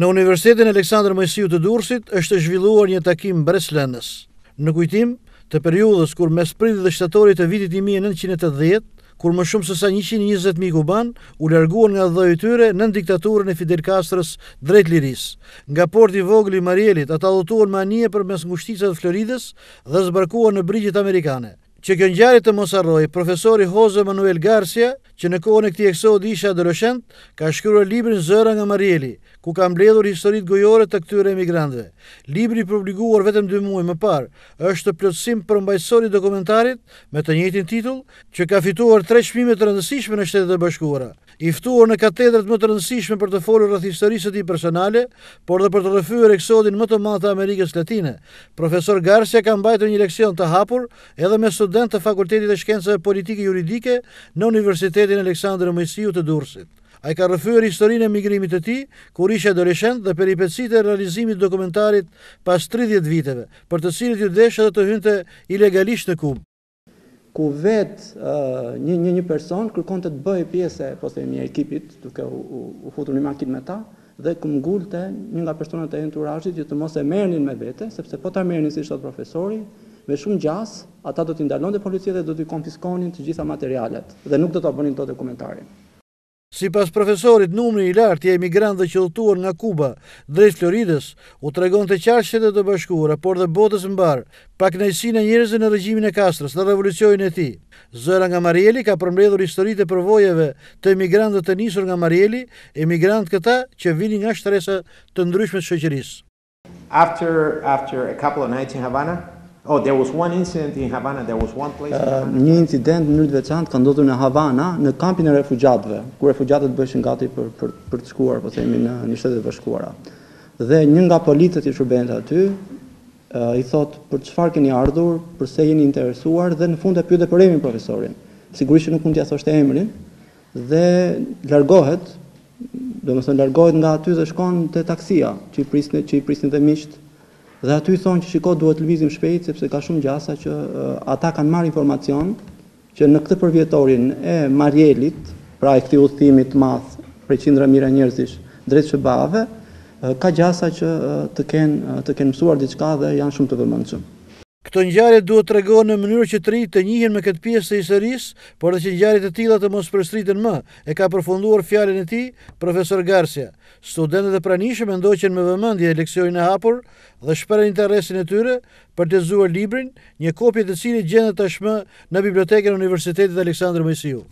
Në Universitetin Aleksandr Mojësiu të Dursit është zhvilluar një takim Breslenës. Në kujtim të periudës kur mes prit dhe shtatorit e vitit 1910, kur më shumë sësa 120.000 kuban u larguan nga dhe i tyre në diktaturën e Fidel Kastrës drejt liris. Nga porti vogli Marielit, ata dhëtuan manje për mes ngushticat Floridës dhe zbarkuan në brigjit Amerikane. Që kjo të mos harrojë, profesori Jose Manuel Garcia, që në kohën e këtij eksodi isha adoleshent, ka shkruar librin Zëra nga Marieli, ku ka mbledhur historitë gojore të këtyre emigrantëve. Libri i publikuar vetëm 2 muaj më parë është të për mbajsori dokumentarit me të njëjtin titull, që ka fituar 3 çmime të rëndësishme në Shtetet e Bashkuara i ftuar në katedrat më të rëndësishme për të folur rreth historisë së tij personale, por edhe për të rrëfyer eksodin më të madh të Amerikës Latine. Profesor Garcia ka mbajtur një leksion të hapur edhe me student të Fakultetit të Shkencave Politike Juridike në Universitetin Aleksandër Mojsiu të Durrësit. Ai ka rrëfyer historinë e migrimit të tij, kur ishte adoleshent dhe peripecitë e realizimit të dokumentarit pas 30 viteve, për të cilët ju dhe të hynte ilegalisht në Kubë ku vetë një një person kërkon të të bëjë pjese, po se një ekipit, duke u futur një makin me ta, dhe këmë të një nga personat e enturajit që të mos e mernin me vete, sepse po ta mernin si shtotë profesori, me shumë gjas, ata do t'indalon dhe policia dhe do t'i konfiskonin të gjitha materialet, dhe nuk do t'a bënin të dokumentarin. Si pas profesorit, numri i lartë i emigrant dhe qëllëtuar nga Kuba, drejt Floridës, u të regon të qarqet e të bashkura, por dhe botës mbarë, pak e njërëzë në regjimin e Kastrës, në revolucionin e ti. Zëra nga Marieli ka përmredhur historit e përvojeve të emigrant dhe të njësur nga Marieli, emigrant këta që vini nga shtresa të ndryshme shëqërisë. After a couple of nights in Havana, Oh, there was one incident in Havana, there was one place. Një incident në të veçantë ka ndodhur në Havana, në kampin e refugjatëve, ku refugjatët bëheshin gati për për për të shkuar, po themi në në shtetet bashkuara. Dhe një nga politët i shërbën aty, i thot për çfarë keni ardhur, pse jeni interesuar dhe në fund e pyetë për emrin profesorin. Sigurisht që nuk mund t'ia thoshte emrin dhe largohet, domethënë largohet nga aty dhe shkon te taksia, që i prisnin që i prisnin dhe miqt Dhe aty thonë që shiko duhet lëvizim shpejt sepse ka shumë gjasa që ata kanë marrë informacion që në këtë përvjetorin e Marielit, pra e këtij udhëtimit të madh për qindra mijëra njerëzish drejt Shëbave, ka gjasa që të kenë të kenë mësuar diçka dhe janë shumë të vëmendshëm. Këto ngjarje duhet të rregohen në mënyrë që të rritë të njihen me këtë pjesë të historisë, por dhe që ngjarje të tila të mos përsëriten më. E ka përfunduar fjalën e tij profesor Garcia. Studentët e pranishëm ndoqen me vëmendje leksionin e hapur dhe shperen interesin e tyre për të lexuar librin, një kopje të cilit gjendet tashmë në bibliotekën e Universitetit Aleksandër Mesiu.